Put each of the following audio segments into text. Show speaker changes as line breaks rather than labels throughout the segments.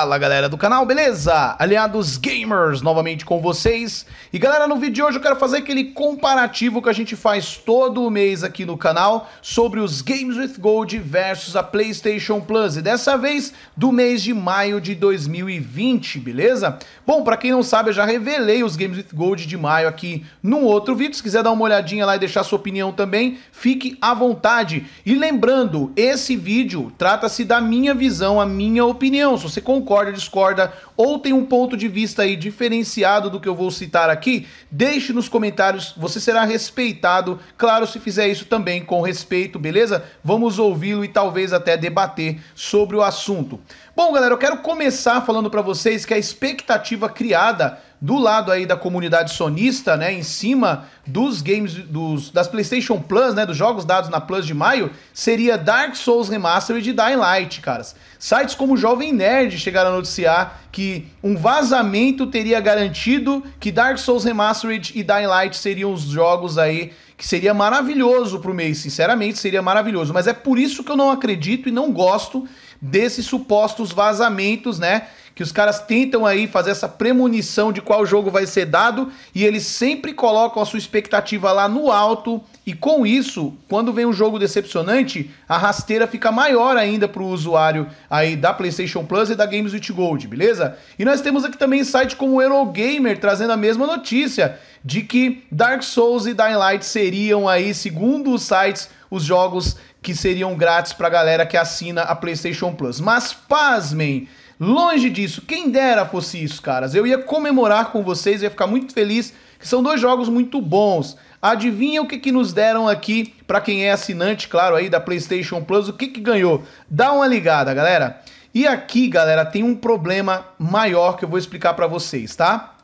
Fala galera do canal, beleza? Aliados Gamers novamente com vocês. E galera, no vídeo de hoje eu quero fazer aquele comparativo que a gente faz todo mês aqui no canal sobre os Games with Gold versus a PlayStation Plus. E dessa vez do mês de maio de 2020, beleza? Bom, para quem não sabe, eu já revelei os Games with Gold de maio aqui num outro vídeo. Se quiser dar uma olhadinha lá e deixar sua opinião também, fique à vontade. E lembrando, esse vídeo trata-se da minha visão, a minha opinião. Se você concorda, concorda, discorda ou tem um ponto de vista aí diferenciado do que eu vou citar aqui, deixe nos comentários, você será respeitado. Claro, se fizer isso também com respeito, beleza? Vamos ouvi-lo e talvez até debater sobre o assunto. Bom, galera, eu quero começar falando para vocês que a expectativa criada do lado aí da comunidade sonista, né, em cima dos games dos, das PlayStation Plus, né, dos jogos dados na Plus de maio, seria Dark Souls Remastered e Dying Light, caras. Sites como Jovem Nerd chegaram a noticiar que um vazamento teria garantido que Dark Souls Remastered e Dying Light seriam os jogos aí que seria maravilhoso pro mês, sinceramente, seria maravilhoso, mas é por isso que eu não acredito e não gosto desses supostos vazamentos, né? que os caras tentam aí fazer essa premonição de qual jogo vai ser dado e eles sempre colocam a sua expectativa lá no alto e com isso, quando vem um jogo decepcionante, a rasteira fica maior ainda para o usuário aí da PlayStation Plus e da Games with Gold, beleza? E nós temos aqui também site como o Eurogamer trazendo a mesma notícia de que Dark Souls e Dying Light seriam aí, segundo os sites, os jogos que seriam grátis para a galera que assina a PlayStation Plus. Mas pasmem, Longe disso, quem dera fosse isso, caras. Eu ia comemorar com vocês, ia ficar muito feliz, que são dois jogos muito bons. Adivinha o que, que nos deram aqui, para quem é assinante, claro, aí da PlayStation Plus, o que, que ganhou? Dá uma ligada, galera. E aqui, galera, tem um problema maior que eu vou explicar para vocês, tá?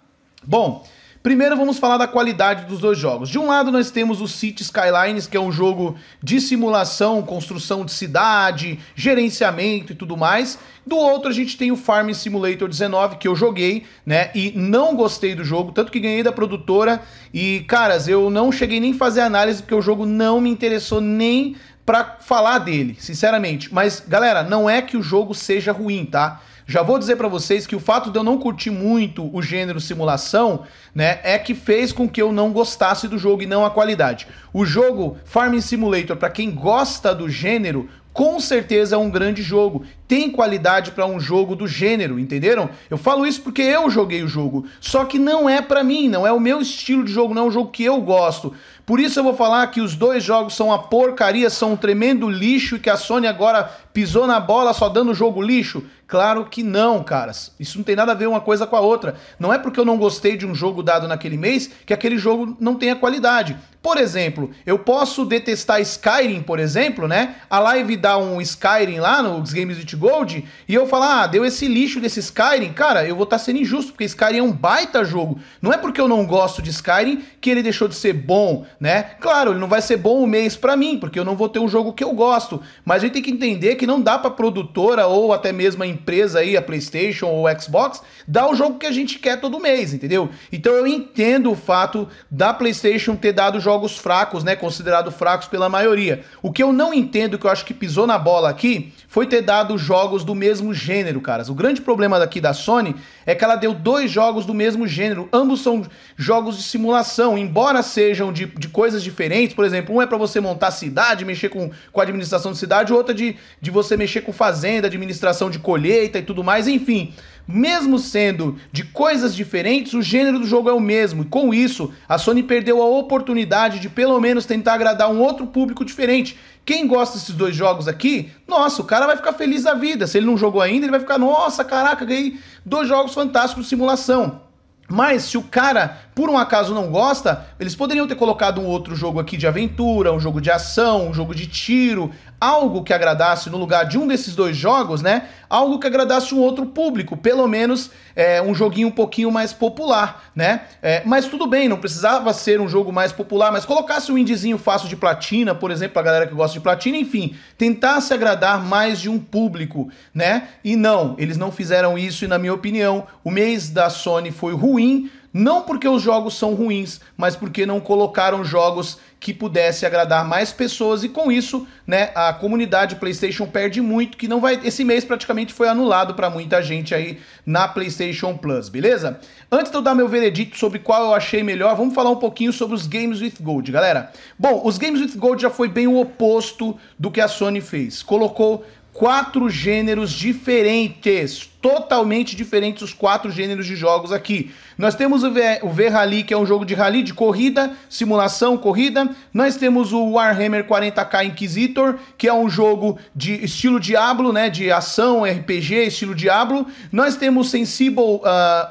Bom, Primeiro vamos falar da qualidade dos dois jogos. De um lado nós temos o City Skylines, que é um jogo de simulação, construção de cidade, gerenciamento e tudo mais. Do outro a gente tem o Farm Simulator 19, que eu joguei, né, e não gostei do jogo, tanto que ganhei da produtora e, caras, eu não cheguei nem fazer análise porque o jogo não me interessou nem para falar dele, sinceramente. Mas, galera, não é que o jogo seja ruim, tá? Já vou dizer para vocês que o fato de eu não curtir muito o gênero simulação, né, é que fez com que eu não gostasse do jogo e não a qualidade. O jogo Farming Simulator, para quem gosta do gênero, com certeza é um grande jogo. Tem qualidade para um jogo do gênero, entenderam? Eu falo isso porque eu joguei o jogo, só que não é para mim, não é o meu estilo de jogo, não é um jogo que eu gosto. Por isso eu vou falar que os dois jogos são uma porcaria, são um tremendo lixo e que a Sony agora pisou na bola só dando jogo lixo. Claro que não, caras. Isso não tem nada a ver uma coisa com a outra. Não é porque eu não gostei de um jogo dado naquele mês que aquele jogo não tenha qualidade. Por exemplo, eu posso detestar Skyrim, por exemplo, né? A live dá um Skyrim lá no Games with Gold e eu falar, ah, deu esse lixo desse Skyrim. Cara, eu vou estar tá sendo injusto, porque Skyrim é um baita jogo. Não é porque eu não gosto de Skyrim que ele deixou de ser bom né? Claro, ele não vai ser bom o mês para mim, porque eu não vou ter um jogo que eu gosto, mas a gente tem que entender que não dá para produtora ou até mesmo a empresa aí, a PlayStation ou Xbox, dar o jogo que a gente quer todo mês, entendeu? Então eu entendo o fato da PlayStation ter dado jogos fracos, né, considerado fracos pela maioria. O que eu não entendo, que eu acho que pisou na bola aqui, foi ter dado jogos do mesmo gênero, caras. O grande problema daqui da Sony é que ela deu dois jogos do mesmo gênero. Ambos são jogos de simulação, embora sejam de, de de coisas diferentes. Por exemplo, um é para você montar cidade, mexer com, com a administração de cidade, outra é de, de você mexer com fazenda, administração de colheita e tudo mais, enfim. Mesmo sendo de coisas diferentes, o gênero do jogo é o mesmo, e com isso, a Sony perdeu a oportunidade de pelo menos tentar agradar um outro público diferente. Quem gosta desses dois jogos aqui, nossa, o cara vai ficar feliz da vida. Se ele não jogou ainda, ele vai ficar, nossa, caraca, ganhei dois jogos fantásticos de simulação. Mas se o cara, por um acaso, não gosta, eles poderiam ter colocado um outro jogo aqui de aventura, um jogo de ação, um jogo de tiro, algo que agradasse no lugar de um desses dois jogos, né? Algo que agradasse um outro público, pelo menos é, um joguinho um pouquinho mais popular, né? É, mas tudo bem, não precisava ser um jogo mais popular, mas colocasse um indizinho fácil de platina, por exemplo, a galera que gosta de platina, enfim, tentasse agradar mais de um público, né? E não, eles não fizeram isso e, na minha opinião, o mês da Sony foi ruim ruim, não porque os jogos são ruins, mas porque não colocaram jogos que pudesse agradar mais pessoas e com isso, né, a comunidade PlayStation perde muito, que não vai esse mês praticamente foi anulado para muita gente aí na PlayStation Plus, beleza? Antes de eu dar meu veredito sobre qual eu achei melhor, vamos falar um pouquinho sobre os Games with Gold, galera. Bom, os Games with Gold já foi bem o oposto do que a Sony fez. Colocou quatro gêneros diferentes, totalmente diferentes os quatro gêneros de jogos aqui. Nós temos o, v, rally que é um jogo de rally de corrida, simulação, corrida. Nós temos o Warhammer 40k Inquisitor, que é um jogo de estilo Diablo, né, de ação, RPG, estilo Diablo. Nós temos Sensible uh,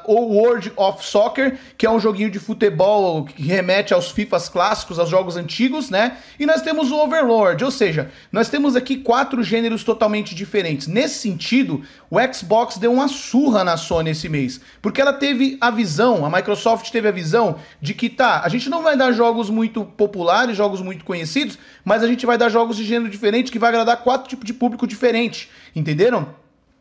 ou World of Soccer, que é um joguinho de futebol que remete aos Fifas clássicos, aos jogos antigos, né? E nós temos o Overlord, ou seja, nós temos aqui quatro gêneros totalmente diferentes. Nesse sentido, o Xbox deu uma surra na Sony esse mês. Porque ela teve a visão, a Microsoft teve a visão de que tá, a gente não vai dar jogos muito populares, jogos muito conhecidos, mas a gente vai dar jogos de gênero diferente que vai agradar quatro tipos de público diferente. Entenderam?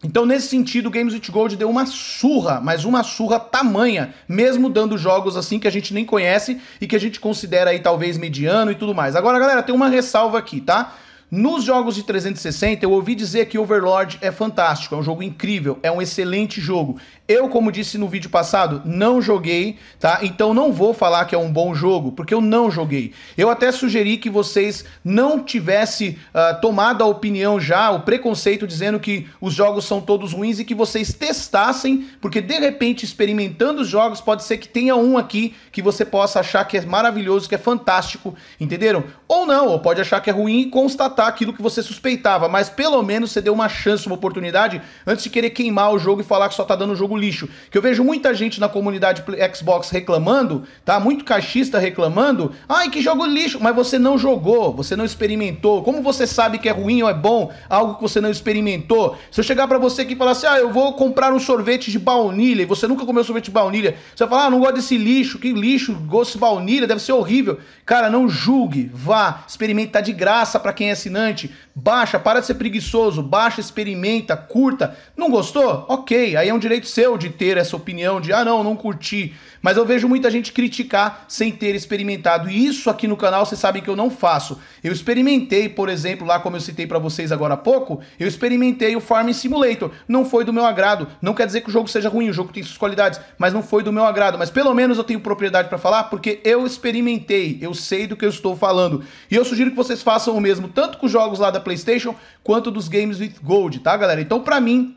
Então, nesse sentido, o Games with Gold deu uma surra, mas uma surra tamanha, mesmo dando jogos assim que a gente nem conhece e que a gente considera aí talvez mediano e tudo mais. Agora, galera, tem uma ressalva aqui, tá? Nos jogos de 360, eu ouvi dizer que Overlord é fantástico, é um jogo incrível, é um excelente jogo. Eu, como disse no vídeo passado, não joguei, tá? Então não vou falar que é um bom jogo, porque eu não joguei. Eu até sugeri que vocês não tivessem uh, ah, tomado a opinião já, o preconceito dizendo que os jogos são todos ruins e que vocês testassem, porque de repente, experimentando os jogos, pode ser que tenha um aqui que você possa achar que é maravilhoso, que é fantástico, entenderam? Ou não, ou pode achar que é ruim e constatar aquilo que você suspeitava, mas pelo menos você deu uma chance, uma oportunidade, antes de querer queimar o jogo e falar que só tá dando jogo lixo. Que eu vejo muita gente na comunidade Xbox reclamando, tá? Muito caixista reclamando. Ai, que jogo lixo! Mas você não jogou, você não experimentou. Como você sabe que é ruim ou é bom algo que você não experimentou? Se eu chegar para você aqui e falar assim, ah, eu vou comprar um sorvete de baunilha e você nunca comeu sorvete de baunilha, você vai falar, ah, não gosto desse lixo, que lixo, gosto de baunilha, deve ser horrível. Cara, não julgue, vá, experimenta tá de graça para quem é assim assinante, baixa, para de ser preguiçoso, baixa, experimenta, curta. Não gostou? Ok, aí é um direito seu de ter essa opinião de ah não, não curti. Mas eu vejo muita gente criticar sem ter experimentado. E isso aqui no canal vocês sabem que eu não faço. Eu experimentei, por exemplo, lá como eu citei para vocês agora há pouco, eu experimentei o Farming Simulator. Não foi do meu agrado. Não quer dizer que o jogo seja ruim, o jogo tem suas qualidades, mas não foi do meu agrado. Mas pelo menos eu tenho propriedade para falar porque eu experimentei, eu sei do que eu estou falando. E eu sugiro que vocês façam o mesmo, tanto tanto com os jogos lá da PlayStation quanto dos games with gold, tá, galera? Então, para mim,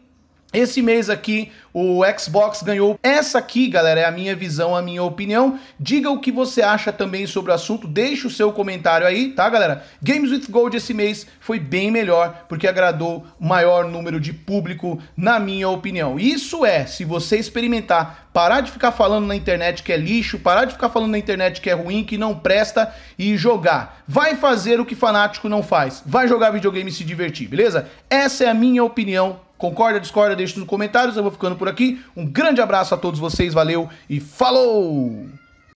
esse mês aqui o Xbox ganhou. Essa aqui, galera, é a minha visão, a minha opinião. Diga o que você acha também sobre o assunto, deixe o seu comentário aí, tá, galera? Games with Gold esse mês foi bem melhor porque agradou maior número de público, na minha opinião. Isso é, se você experimentar, parar de ficar falando na internet que é lixo, parar de ficar falando na internet que é ruim, que não presta e jogar. Vai fazer o que fanático não faz. Vai jogar videogame e se divertir, beleza? Essa é a minha opinião Concorda, discorda, deixe nos comentários. Eu vou ficando por aqui. Um grande abraço a todos vocês, valeu e falou!